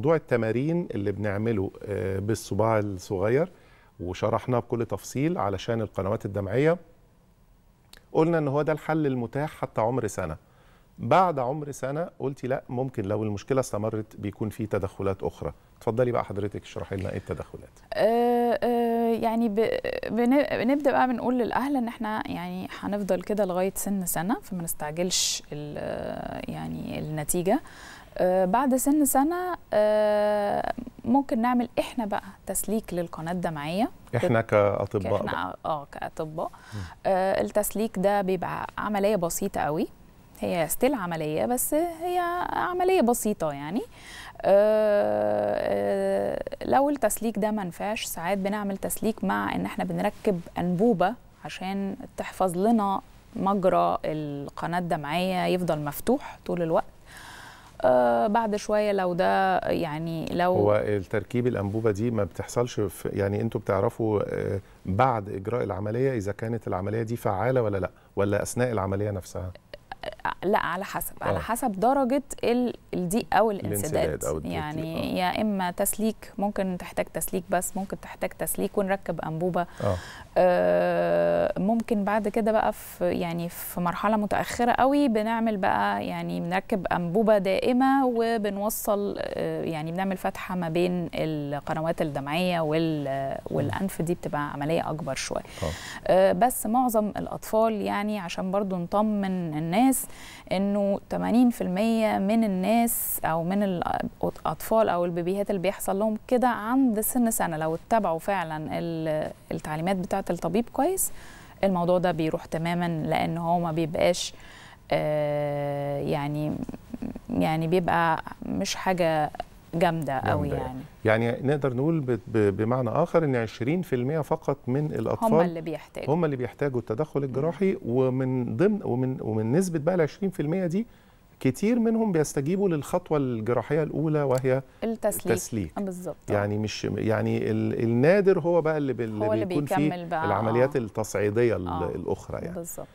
موضوع التمارين اللي بنعمله آه، بالصباع الصغير وشرحناه بكل تفصيل علشان القنوات الدمعيه قلنا ان هو ده الحل المتاح حتى عمر سنه بعد عمر سنه قلتي لا ممكن لو المشكله استمرت بيكون في تدخلات اخرى اتفضلي بقى حضرتك اشرحي لنا ايه التدخلات أه أه يعني بنبدا بقى بنقول للاهل ان احنا يعني هنفضل كده لغايه سن سنه فما نستعجلش يعني النتيجه آه، بعد سن سنه آه، ممكن نعمل احنا بقى تسليك للقناه الدمعيه احنا كاطباء احنا اه كاطباء آه، التسليك ده بيبقى عمليه بسيطه قوي هي ستيل عمليه بس هي عمليه بسيطه يعني لو التسليك ده ما نفعش ساعات بنعمل تسليك مع ان احنا بنركب انبوبه عشان تحفظ لنا مجرى القناه الدمعيه يفضل مفتوح طول الوقت آه بعد شويه لو ده يعني لو هو التركيب الانبوبه دي ما بتحصلش في يعني انتوا بتعرفوا آه بعد اجراء العمليه اذا كانت العمليه دي فعاله ولا لا ولا اثناء العمليه نفسها لا على حسب أوه. على آه. حسب درجه الضيق او الانسداد أو يعني آه. يا اما تسليك ممكن تحتاج تسليك بس ممكن تحتاج تسليك ونركب انبوبه أوه. آه, آه، ممكن بعد كده بقى في يعني في مرحله متاخره قوي بنعمل بقى يعني بنركب انبوبه دائمه وبنوصل آه، يعني بنعمل فتحه ما بين القنوات الدمعيه والانف دي بتبقى عمليه اكبر شويه اه. آه، بس معظم الاطفال يعني عشان برضو نطمن الناس انه 80% من الناس او من الاطفال او البيبيهات اللي بيحصل لهم كده عند سن سنه لو اتبعوا فعلا التعليمات بتاعه الطبيب كويس الموضوع ده بيروح تماما لان هو ما بيبقاش آه، يعني يعني بيبقى مش حاجه جامده قوي يعني يعني نقدر نقول بمعنى اخر ان 20% فقط من الاطفال هم اللي بيحتاجوا هم اللي بيحتاجوا التدخل الجراحي ومن ضمن ومن ومن نسبه بقى ال 20% دي كتير منهم بيستجيبوا للخطوه الجراحيه الاولى وهي التسليك, التسليك. آه، بالظبط يعني مش يعني النادر هو بقى اللي, هو اللي بيكون بيكمل فيه بقى. العمليات آه. التصعيديه آه. الاخرى يعني بالظبط